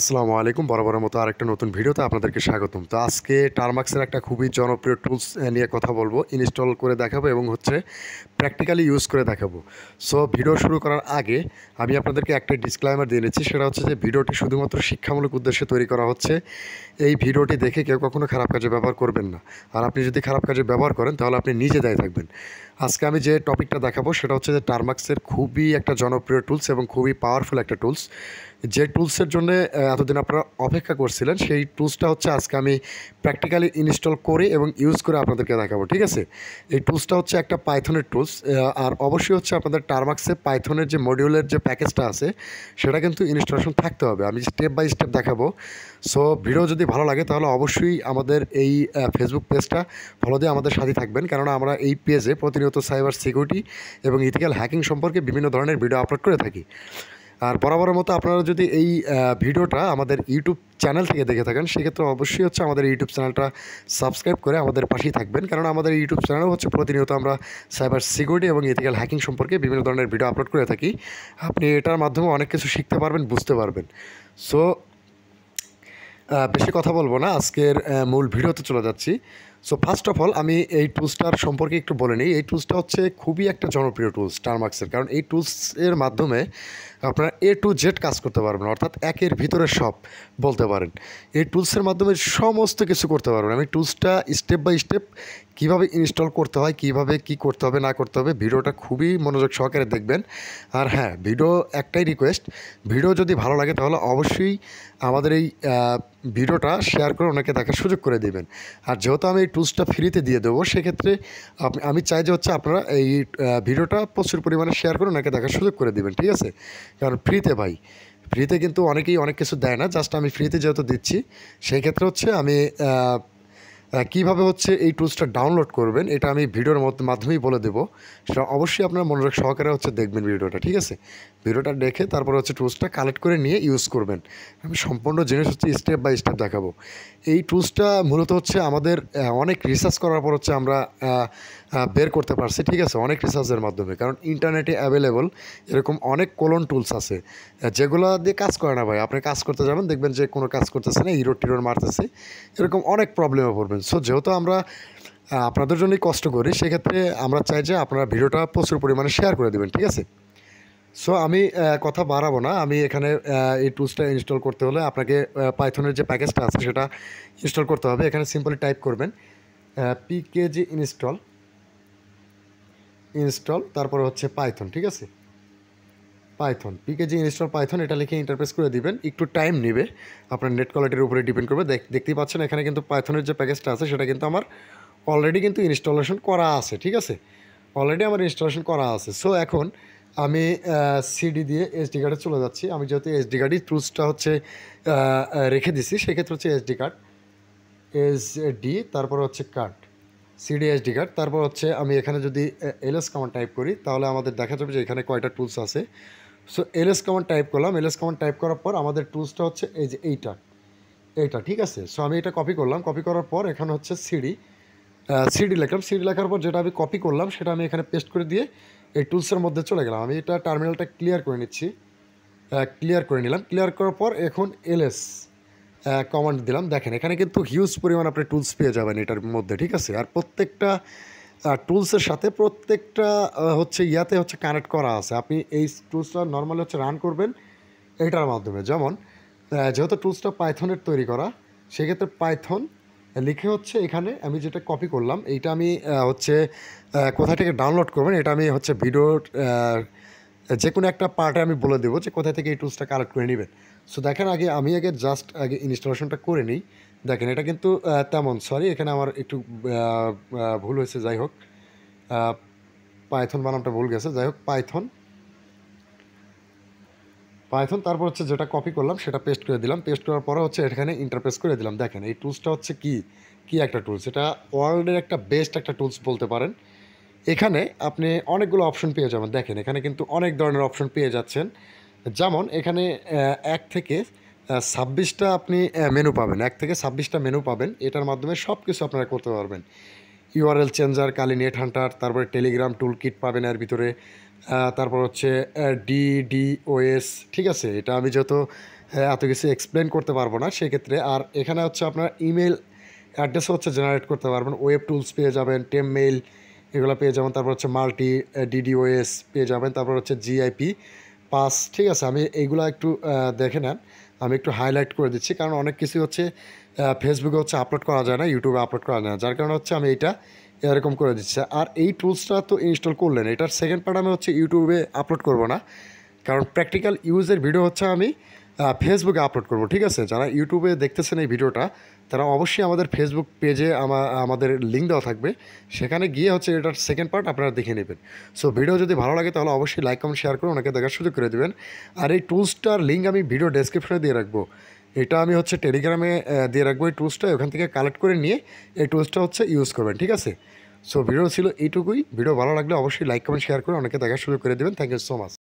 আসসালামু আলাইকুম বরাবরের মতো আরেকটা নতুন ভিডিওতে আপনাদেরকে স্বাগতম তো আজকে টার্মাক্সের একটা খুবই জনপ্রিয় টুলস নিয়ে কথা বলবো ইনস্টল করে দেখাবো এবং হচ্ছে প্র্যাকটিক্যালি ইউজ করে দেখাবো সো ভিডিও শুরু করার আগে আমি আপনাদেরকে একটা ডিসক্লাইমার দিয়ে নিচ্ছি সেটা হচ্ছে যে ভিডিওটি শুধুমাত্র শিক্ষামূলক উদ্দেশ্যে তৈরি করা হচ্ছে এই ভিডিওটি দেখে কেউ কখনো খারাপ কাজে ব্যবহার করবেন না আর আপনি যদি খারাপ কাজে ব্যবহার করেন তাহলে আপনি নিজে দায়ী থাকবেন আজকে আমি যে টপিকটা দেখাবো সেটা হচ্ছে যে টার্মাক্সের খুবই একটা জনপ্রিয় টুলস এবং খুবই পাওয়ারফুল একটা টুলস যে টুলসের জন্য এতদিন আপনারা অপেক্ষা করছিলেন সেই টুলসটা হচ্ছে আজকে আমি প্র্যাকটিক্যালি ইনস্টল করে এবং ইউজ করে আপনাদেরকে দেখাবো ঠিক আছে এই টুলসটা হচ্ছে একটা পাইথনের টুলস আর অবশ্যই হচ্ছে আপনাদের টার্মাক্সে পাইথনের যে মডিউলের যে প্যাকেজটা আছে সেটা কিন্তু ইনস্টলেশন থাকতে হবে আমি স্টেপ বাই স্টেপ দেখাবো সো ভিডিও যদি ভালো লাগে তাহলে অবশ্যই আমাদের এই ফেসবুক পেজটা ফলো দিয়ে আমাদের সাথে থাকবেন কেননা আমরা এই পেজে প্রতিনিয়ত প্রযুক্তিগত সাইবার সিকিউরিটি এবং ইথিক্যাল হ্যাকিং সম্পর্কে বিভিন্ন ধরনের ভিডিও আপলোড করে থাকি আর বরাবরের মতো আপনারা যদি এই ভিডিওটা আমাদের ইউটিউব চ্যানেল থেকে দেখে থাকেন সেক্ষেত্রে অবশ্যই হচ্ছে আমাদের ইউটিউব চ্যানেলটা সাবস্ক্রাইব করে আমাদের পাশেই থাকবেন কারণ আমাদের ইউটিউব চ্যানেলও হচ্ছে প্রতিনিয়ত আমরা সাইবার সিকিউরিটি এবং ইথিক্যাল হ্যাকিং সম্পর্কে বিভিন্ন ধরনের ভিডিও আপলোড করে থাকি আপনি এটার মাধ্যমে অনেক কিছু শিখতে পারবেন বুঝতে পারবেন সো বেশি কথা বলবো না আজকের মূল ভিডিওতে চলে যাচ্ছি সো ফার্স্ট অফ অল আমি এই টুলসটার সম্পর্কে একটু বলে নিই এই টুলসটা হচ্ছে খুবই একটা জনপ্রিয় টুলস টার্মার্কসের কারণ এই টুলসের মাধ্যমে আপনারা এ টু জেড কাজ করতে পারবেন অর্থাৎ একের ভিতরে সব বলতে পারেন এই টুলসের মাধ্যমে সমস্ত কিছু করতে পারবেন আমি টুলসটা স্টেপ বাই স্টেপ কিভাবে ইনস্টল করতে হয় কিভাবে কি করতে হবে না করতে হবে ভিডিওটা খুবই মনোযোগ সহকারে দেখবেন আর হ্যাঁ ভিডিও একটাই রিকোয়েস্ট ভিডিও যদি ভালো লাগে তাহলে অবশ্যই আমাদের এই ভিডিওটা শেয়ার করে ওনাকে দেখার সুযোগ করে দেবেন আর যেহেতু আমি টুলসটা ফ্রিতে দিয়ে দেবো সেক্ষেত্রে আমি চাই যে হচ্ছে আপনারা এই ভিডিওটা প্রচুর পরিমাণে শেয়ার করুন ওনাকে দেখার সুযোগ করে দেবেন ঠিক আছে কারণ ফ্রিতে ভাই ফ্রিতে কিন্তু অনেকেই অনেক কিছু দেয় না জাস্ট আমি ফ্রিতে যেহেতু দিচ্ছি সেই ক্ষেত্রে হচ্ছে আমি কিভাবে হচ্ছে এই টুলসটা ডাউনলোড করবেন এটা আমি ভিডিওর মাধ্যমেই বলে দেবো সেটা অবশ্যই আপনার মনোরোগ সহকারে হচ্ছে দেখবেন ভিডিওটা ঠিক আছে ভিডিওটা দেখে তারপর হচ্ছে টুলসটা কালেক্ট করে নিয়ে ইউজ করবেন আমি সম্পূর্ণ জিনিস হচ্ছে স্টেপ বাই স্টেপ দেখাবো এই টুলসটা মূলত হচ্ছে আমাদের অনেক রিসার্চ করার পর হচ্ছে আমরা বের করতে পারছি ঠিক আছে অনেক রিসার্চের মাধ্যমে কারণ ইন্টারনেটে অ্যাভেলেবল এরকম অনেক কোলন টুলস আছে যেগুলো দিয়ে কাজ করে না ভাই আপনি কাজ করতে যাবেন দেখবেন যে কোনো কাজ করতেছে না ইরো টিরোর মারতেছে এরকম অনেক প্রবলেমে পড়বেন সো যেহেতু আমরা আপনাদের জন্যই কষ্ট করি সেক্ষেত্রে আমরা চাই যে আপনারা ভিডিওটা প্রচুর পরিমাণে শেয়ার করে দেবেন ঠিক আছে সো আমি কথা বাড়াবো না আমি এখানে এই টুলসটা ইনস্টল করতে হলে আপনাকে পাইথনের যে প্যাকেজটা আছে সেটা ইনস্টল করতে হবে এখানে সিম্পলি টাইপ করবেন পিকেজি ইনস্টল ইনস্টল তারপরে হচ্ছে পাইথন ঠিক আছে পাইথন পিকেজি ইনস্টল পাইথন এটা লিখে ইন্টারপ্রেস করে দিবেন একটু টাইম নেবে আপনার নেট কোয়ালিটির উপরে ডিপেন্ড করবে দেখতেই পাচ্ছেন এখানে কিন্তু পাইথনের যে প্যাকেজটা আছে সেটা কিন্তু আমার অলরেডি কিন্তু ইনস্টলেশন করা আছে ঠিক আছে অলরেডি আমার ইনস্টলেশন করা আছে সো এখন আমি সিডি দিয়ে এসডি কার্ডে চলে যাচ্ছি আমি যেহেতু এসডি কার্ডই টুলসটা হচ্ছে রেখে দিছি সেক্ষেত্রে হচ্ছে এসডি কার্ড এসডি তারপর হচ্ছে কার্ড সিডি এসডি কার্ড তারপর হচ্ছে আমি এখানে যদি এলএস কামার টাইপ করি তাহলে আমাদের দেখা যাবে যে এখানে কয়টা টুলস আছে সো এলএস কমান টাইপ করলাম এলএস কমান টাইপ করার পর আমাদের টুলসটা হচ্ছে এই যে এইটা এইটা ঠিক আছে সো আমি এটা কপি করলাম কপি করার পর এখানে হচ্ছে সিডি সিডি লেখলাম সিডি লেখার পর যেটা আমি কপি করলাম সেটা আমি এখানে পেস্ট করে দিয়ে এই টুলসের মধ্যে চলে গেলাম আমি এটা টার্মিনালটা ক্লিয়ার করে নিচ্ছি ক্লিয়ার করে নিলাম ক্লিয়ার করার পর এখন এলএস কমান্ড দিলাম দেখেন এখানে কিন্তু হিউজ পরিমাণ আপনি টুলস পেয়ে যাবেন এটার মধ্যে ঠিক আছে আর প্রত্যেকটা টুলসের সাথে প্রত্যেকটা হচ্ছে ইয়াতে হচ্ছে কানেক্ট করা আছে আপনি এই টুলসটা নর্মালি হচ্ছে রান করবেন এটার মাধ্যমে যেমন যেহেতু টুলসটা পাইথনের তৈরি করা সেক্ষেত্রে পাইথন লিখে হচ্ছে এখানে আমি যেটা কপি করলাম এইটা আমি হচ্ছে কোথা থেকে ডাউনলোড করবেন এটা আমি হচ্ছে ভিডিওর যে কোনো একটা পার্টে আমি বলে দেবো যে কোথা থেকে এই টুলসটা কালেক্ট করে নেবেন সো দেখেন আগে আমি আগে জাস্ট আগে ইনস্টলেশনটা করে নিই দেখেন এটা কিন্তু তেমন সরি এখানে আমার একটু ভুল হয়েছে যাই হোক পাইথন বানামটা ভুল গেছে যাই হোক পাইথন পাইথন তারপর হচ্ছে যেটা কপি করলাম সেটা পেস্ট করে দিলাম পেস্ট করার পরে হচ্ছে এখানে ইন্টারপ্রেস করে দিলাম দেখেন এই টুলসটা হচ্ছে কি কি একটা টুলস এটা ওয়ার্ল্ডের একটা বেস্ট একটা টুলস বলতে পারেন এখানে আপনি অনেকগুলো অপশন পেয়ে যাবেন দেখেন এখানে কিন্তু অনেক ধরনের অপশন পেয়ে যাচ্ছেন যেমন এখানে এক থেকে ছাব্বিশটা আপনি মেনু পাবেন এক থেকে ছাব্বিশটা মেনু পাবেন এটার মাধ্যমে সব কিছু আপনারা করতে পারবেন URL changer Kali net hunter তারপরে টেলিগ্রাম টুল কিট পাবেন এর ভিতরে তারপর হচ্ছে ডিডিওএস ঠিক আছে এটা আমি যত এত কিছু এক্সপ্লেন করতে পারবো না সেক্ষেত্রে আর এখানে হচ্ছে আপনার ইমেল অ্যাড্রেস হচ্ছে জেনারেট করতে পারবেন ওয়েব টুলস পেয়ে যাবেন টেম মেইল এগুলো পেয়ে যাবেন তারপর হচ্ছে মাল্টি ডিডিওএস পেয়ে যাবেন তারপর হচ্ছে জিআইপি পাঁচ ঠিক আছে আমি এইগুলো একটু দেখে নেন আমি একটু হাইলাইট করে দিচ্ছি কারণ অনেক কিছু হচ্ছে ফেসবুকে হচ্ছে আপলোড করা যায় না ইউটিউবে আপলোড করা যায় না যার কারণে হচ্ছে আমি এটা এরকম করে দিচ্ছি আর এই টুলসটা তো ইনস্টল করলেন এটার সেকেন্ড পার্ট আমি হচ্ছে ইউটিউবে আপলোড করব না কারণ প্র্যাকটিক্যাল ইউজের ভিডিও হচ্ছে আমি ফেসবুকে আপলোড করব ঠিক আছে যারা ইউটিউবে দেখতেছেন এই ভিডিওটা তারা অবশ্যই আমাদের ফেসবুক পেজে আমাদের লিঙ্ক দেওয়া থাকবে সেখানে গিয়ে হচ্ছে এটার সেকেন্ড পার্ট আপনারা দেখে নেবেন সো ভিডিও যদি ভালো লাগে তাহলে অবশ্যই লাইক কমেন্ট শেয়ার করে ওনাকে দেখার সুযোগ করে দেবেন আর এই টুলসটার লিঙ্ক আমি ভিডিও ডেসক্রিপশনে দিয়ে রাখবো এটা আমি হচ্ছে টেলিগ্রামে দিয়ে রাখবো এই টুলসটা ওখান থেকে কালেক্ট করে নিয়ে এই টুলসটা হচ্ছে ইউজ করবেন ঠিক আছে সো ভিডিও ছিল এইটুকুই ভিডিও ভালো লাগলে অবশ্যই লাইক কমেন্ট শেয়ার করে অনেকে দেখার সুযোগ করে দেবেন থ্যাংক ইউ সো মাচ